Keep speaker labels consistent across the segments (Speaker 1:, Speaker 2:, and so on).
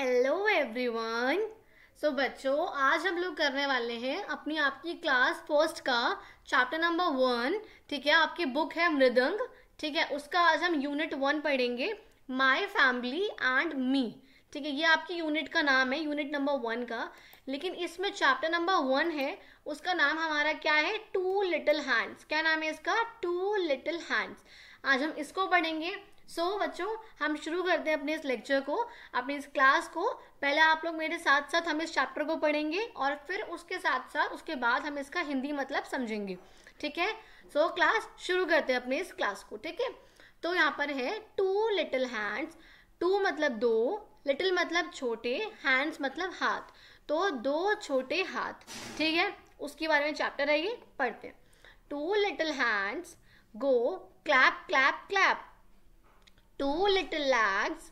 Speaker 1: Hello everyone so बच्चों आज हम लोग करने वाले हैं अपनी आपकी क्लास फर्स्ट का चैप्टर नंबर वन ठीक है आपकी बुक है मृदंग ठीक है उसका आज हम यूनिट वन पढ़ेंगे माय फैमिली एंड मी ठीक है ये आपकी यूनिट का नाम है यूनिट नंबर वन का लेकिन इसमें चैप्टर नंबर वन है उसका नाम हमारा क्या है टू लिटिल हैंड्स क्या नाम है इसका टू लिटिल हैंड्स आज हम इसको पढ़ेंगे सो so, बच्चों हम शुरू करते हैं अपने इस लेक्चर को अपने इस क्लास को पहले आप लोग मेरे साथ साथ हम इस चैप्टर को पढ़ेंगे और फिर उसके साथ साथ उसके बाद हम इसका हिंदी मतलब समझेंगे ठीक है सो so, क्लास शुरू करते हैं अपने इस क्लास को ठीक है तो यहाँ पर है टू लिटिल हैंड्स टू मतलब दो लिटिल मतलब छोटे हैंड्स मतलब हाथ तो दो छोटे हाथ ठीक है उसके बारे में चैप्टर है ये पढ़ते हैं two little hands go clap clap clap two little legs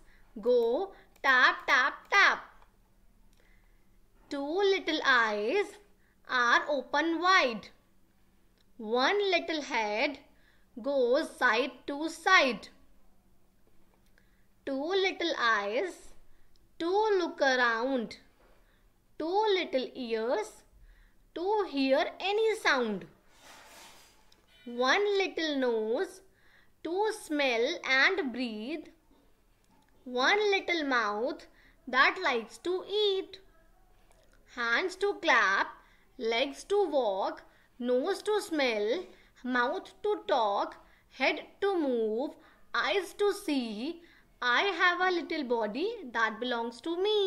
Speaker 1: go tap tap tap. Two little eyes are open wide. One little head goes side to side. Two little eyes to look around. Two little ears to hear any sound. One little nose to smell and breathe. One little mouth that likes to eat. Hands to clap, legs to walk, nose to smell, mouth to talk, head to move, eyes to see. I have a little body that belongs to me.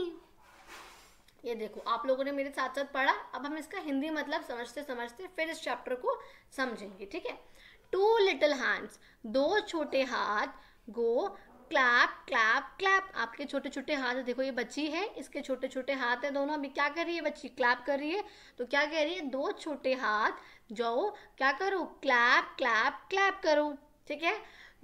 Speaker 1: ये देखो आप लोगों ने मेरे साथ साथ पढ़ा अब हम इसका हिंदी मतलब समझते समझते फिर इस चैप्टर को समझेंगे ठीक है टू लिटिल हैंड्स दो छोटे हाथ गो क्लैप क्लैप क्लैप आपके छोटे छोटे हाथ देखो ये बच्ची है इसके छोटे छोटे हाथ है दोनों अभी क्या कर रही है बच्ची क्लैप कर रही है तो क्या कह रही है दो छोटे हाथ जाओ क्या करो क्लैप क्लैप क्लैप करो ठीक है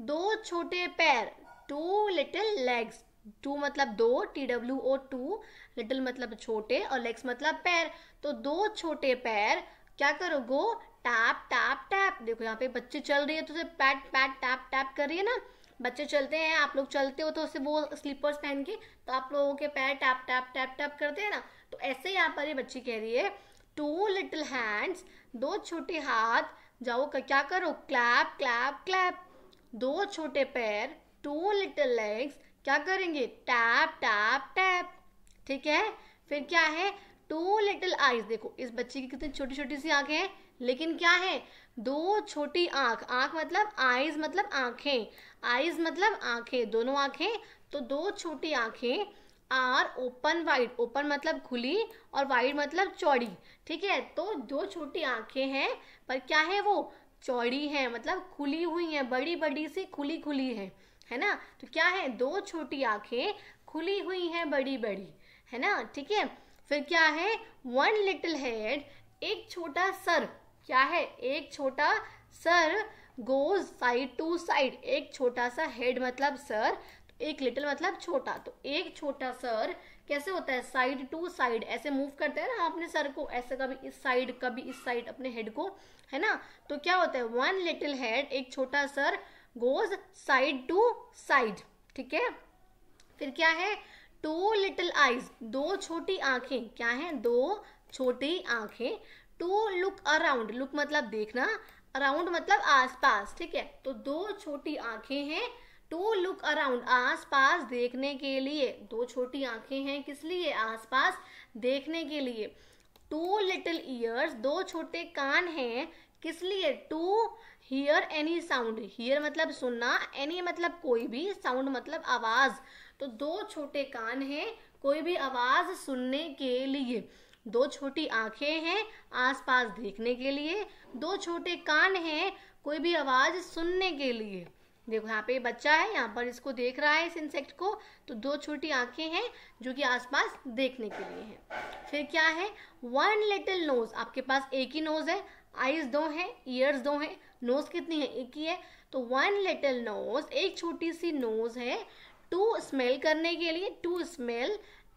Speaker 1: दो छोटे पैर टू लिटिल लेग्स टू मतलब दो T W O two little मतलब छोटे और लेग्स मतलब पैर तो दो छोटे पैर क्या करो गो टैप टैप टैप देखो यहाँ पे बच्चे चल रही है तो उसे पैट पैट टैप टैप कर रही है ना बच्चे चलते हैं आप लोग चलते हो तो उसे वो स्लीपर्स पहन के तो आप लोगों के पैर टैप टैप टैप टैप करते हैं ना तो ऐसे यहाँ पर ये बच्ची कह रही है टू लिटिल हैंड्स दो छोटे हाथ जाओ क्या करो क्लैप क्लैप क्लैप दो छोटे पैर टू लिटिल लेग्स क्या करेंगे टैप टैप टैप ठीक है फिर क्या है टू लिटिल आईज देखो इस बच्चे की कितनी छोटी छोटी सी आंखें हैं लेकिन क्या है दो छोटी आंख आंख मतलब आईज मतलब आंखें आईज मतलब आंखें दोनों आंखें तो दो छोटी आंखें आर ओपन वाइड ओपन मतलब खुली और वाइड मतलब चौड़ी ठीक है तो दो छोटी आंखें हैं पर क्या है वो चौड़ी है मतलब खुली हुई है बड़ी बड़ी सी खुली खुली है है ना तो क्या है दो छोटी आंखें खुली हुई हैं बड़ी बड़ी है ना ठीक है फिर क्या है वन लिटिल हेड एक छोटा सर क्या है एक छोटा सर गोज साइड टू साइड एक छोटा सा हेड मतलब सर तो एक लिटिल मतलब छोटा तो एक छोटा सर कैसे होता है साइड टू साइड ऐसे मूव करते हैं ना अपने सर को ऐसे कभी इस साइड कभी इस साइड अपने हेड को है ना तो क्या होता है वन लिटिल हेड एक छोटा सर गोज साइड टू साइड ठीक है फिर क्या है टू लिटिल आईज दो छोटी आंखें क्या है दो छोटी आंखें टू लुक अराउंड लुक मतलब देखना अराउंड मतलब आसपास ठीक है तो दो छोटी आंखें हैं टू लुक अराउंड आसपास देखने के लिए दो छोटी आंखें हैं किस लिए आसपास देखने के लिए टू लिटिल ईयर्स दो छोटे कान हैं किस लिए to hear any sound hear मतलब सुनना एनी मतलब कोई भी साउंड मतलब आवाज़ तो दो छोटे कान हैं कोई भी आवाज़ सुनने के लिए दो छोटी आंखें हैं आसपास देखने के लिए दो छोटे कान हैं कोई भी आवाज़ सुनने के लिए देखो यहाँ पे बच्चा है यहाँ पर इसको देख रहा है इस इंसेक्ट को तो दो छोटी आंखें हैं जो कि आसपास देखने के लिए हैं फिर क्या है वन लिटिल नोज आपके पास एक ही नोज है आईज दो हैं ईयर्स दो हैं नोज कितनी है एक ही है तो वन लिटिल नोज एक छोटी सी नोज है टू स्मेल करने के लिए टू स्मेल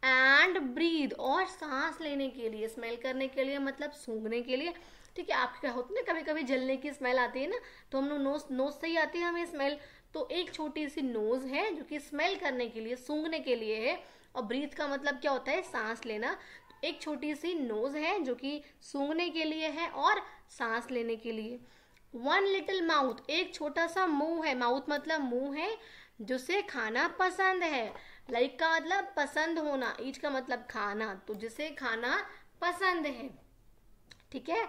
Speaker 1: एंड ब्रीद और सांस लेने के लिए स्मेल करने के लिए मतलब सूंघने के लिए ठीक है आपके क्या होता है ना कभी कभी जलने की स्मेल आती है ना तो हम लोग नोज नोज से ही आती है हमें स्मेल तो एक छोटी सी नोज है जो कि स्मेल करने के लिए सूंघने के लिए है और ब्रीथ का मतलब क्या होता है सांस लेना तो एक छोटी सी नोज है जो कि सूंघने के लिए है और सांस लेने के लिए वन लिटिल माउथ एक छोटा सा मुंह है माउथ मतलब मुंह है जिसे खाना पसंद है लाइक का मतलब पसंद होना ईट का मतलब खाना तो जिसे खाना पसंद है ठीक है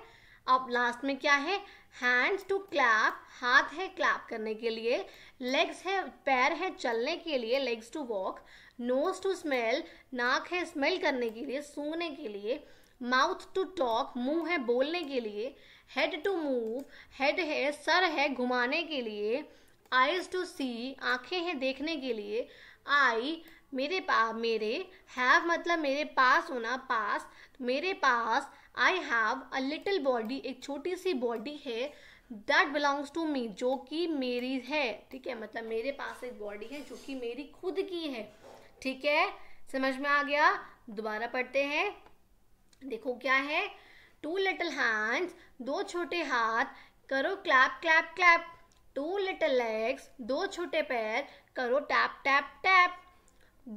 Speaker 1: अब लास्ट में क्या है हैंड्स टू क्लैप हाथ है क्लैप करने के लिए लेग्स है पैर है चलने के लिए legs to walk nose to smell नाक है स्मेल करने के लिए सूंघने के लिए माउथ टू टॉक मुंह है बोलने के लिए हेड टू मूव हेड है सर है घुमाने के लिए आईज टू सी आंखें हैं देखने के लिए आई मेरे पास मेरे हैव मतलब मेरे पास होना पास मेरे पास I have a little body एक छोटी सी बॉडी है दैट बिलोंग्स टू मी जो कि मेरी है ठीक है मतलब मेरे पास एक बॉडी है जो कि मेरी खुद की है ठीक है समझ में आ गया दोबारा पढ़ते हैं देखो क्या है टू लिटिल हैंड्स दो छोटे हाथ करो clap clap clap two little legs दो छोटे पैर करो टैप टैप टैप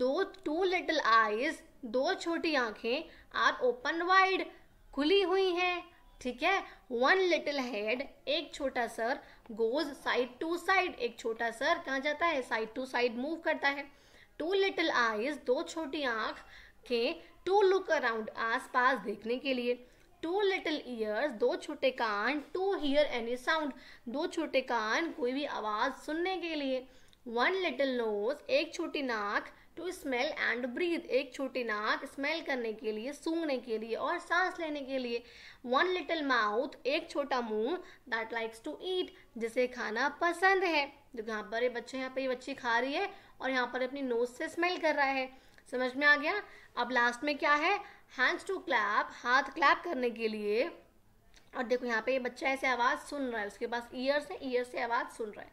Speaker 1: दो टू लिटल आईज दो छोटी आंखें आर ओपन वाइड खुली हुई हैं ठीक है वन लिटिल हेड एक छोटा सर गोज साइड टू साइड एक छोटा सर कहाँ जाता है साइड टू साइड मूव करता है टू लिटिल आईज दो छोटी आंख के टू लुक अराउंड आसपास देखने के लिए टू लिटिल ईयर्स दो छोटे कान टू हीयर एनी साउंड दो छोटे कान कोई भी आवाज़ सुनने के लिए वन लिटिल नोज एक छोटी नाक टू स्मेल एंड ब्रीथ एक छोटी नाक स्मेल करने के लिए सूंघने के लिए और सांस लेने के लिए वन लिटिल माउथ एक छोटा मुंह दैट लाइक्स टू ईट जिसे खाना पसंद है जो यहाँ पर ये बच्चे यहाँ पर ये बच्ची खा रही है और यहाँ पर अपनी नोज से स्मेल कर रहा है समझ में आ गया अब लास्ट में क्या है हैंड्स टू क्लैप हाथ क्लैप करने के लिए और देखो यहाँ पे ये बच्चा ऐसे आवाज़ सुन रहा है उसके पास ईयर्स है ईयर से आवाज़ सुन रहा है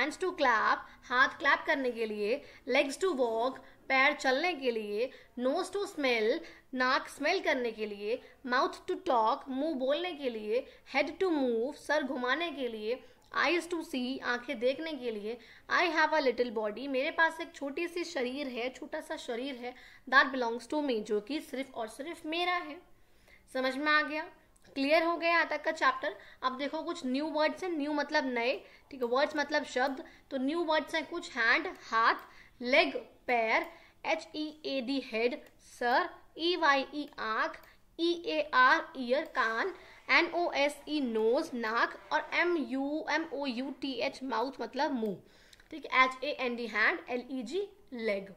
Speaker 1: हैंड्स टू क्लैप हाथ क्लैप करने के लिए लेग्स टू वॉक पैर चलने के लिए नोज टू स्मेल नाक स्मेल करने के लिए माउथ टू टॉक मुंह बोलने के लिए हेड टू मूव सर घुमाने के लिए आईज टू सी आंखें देखने के लिए I have a little body मेरे पास एक छोटी सी शरीर है छोटा सा शरीर है दैट बिलोंग्स टू मी जो कि सिर्फ और सिर्फ मेरा है समझ में आ गया क्लियर हो गया यहाँ तक का चैप्टर अब देखो कुछ न्यू वर्ड्स हैं न्यू मतलब नए ठीक है वर्ड्स मतलब शब्द तो न्यू वर्ड्स हैं कुछ हैंड हाथ लेग पैर H E A D head सर ई वाई ई आंख ई ए आर ईयर कान N O S E nose नाक और M U M O U T H mouth मतलब मुंह ठीक है H A N D hand L E G leg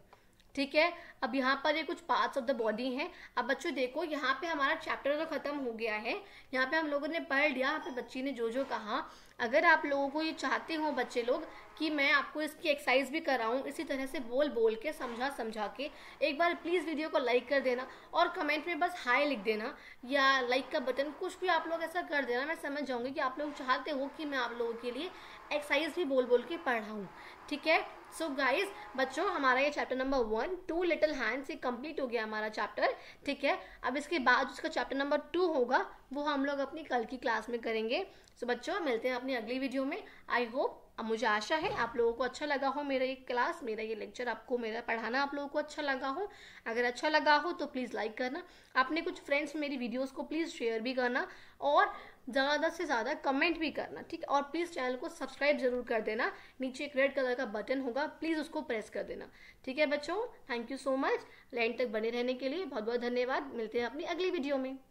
Speaker 1: ठीक है अब यहाँ पर ये कुछ पार्ट्स ऑफ द बॉडी हैं अब बच्चों देखो यहाँ पे हमारा चैप्टर तो खत्म हो गया है यहाँ पे हम लोगों ने पढ़ लिया यहाँ पे बच्ची ने जो जो कहा अगर आप लोगों को ये चाहते हो बच्चे लोग कि मैं आपको इसकी एक्सरसाइज भी कराऊँ इसी तरह से बोल बोल के समझा समझा के एक बार प्लीज़ वीडियो को लाइक कर देना और कमेंट में बस हाई लिख देना या लाइक का बटन कुछ भी आप लोग ऐसा कर देना मैं समझ जाऊँगी कि आप लोग चाहते हो कि मैं आप लोगों के लिए एक्सरसाइज भी बोल बोल के पढ़ाऊँ ठीक है सो so गाइज बच्चों हमारा ये chapter number one two little hand से कंप्लीट हो गया हमारा चैप्टर ठीक है अब इसके बाद उसका चैप्टर नंबर टू होगा वो हम लोग अपनी कल की क्लास में करेंगे सो so बच्चों मिलते हैं अपनी अगली वीडियो में आई होप मुझे आशा है आप लोगों को अच्छा लगा हो मेरा ये क्लास मेरा ये लेक्चर आपको मेरा पढ़ाना आप लोगों को अच्छा लगा हो अगर अच्छा लगा हो तो प्लीज़ लाइक करना अपने कुछ फ्रेंड्स मेरी वीडियोस को प्लीज़ शेयर भी करना और ज़्यादा से ज़्यादा कमेंट भी करना ठीक और प्लीज़ चैनल को सब्सक्राइब जरूर कर देना नीचे एक रेड कलर का बटन होगा प्लीज़ उसको प्रेस कर देना ठीक है बच्चों thank you so much line तक बने रहने के लिए बहुत बहुत धन्यवाद मिलते हैं अपनी अगली वीडियो में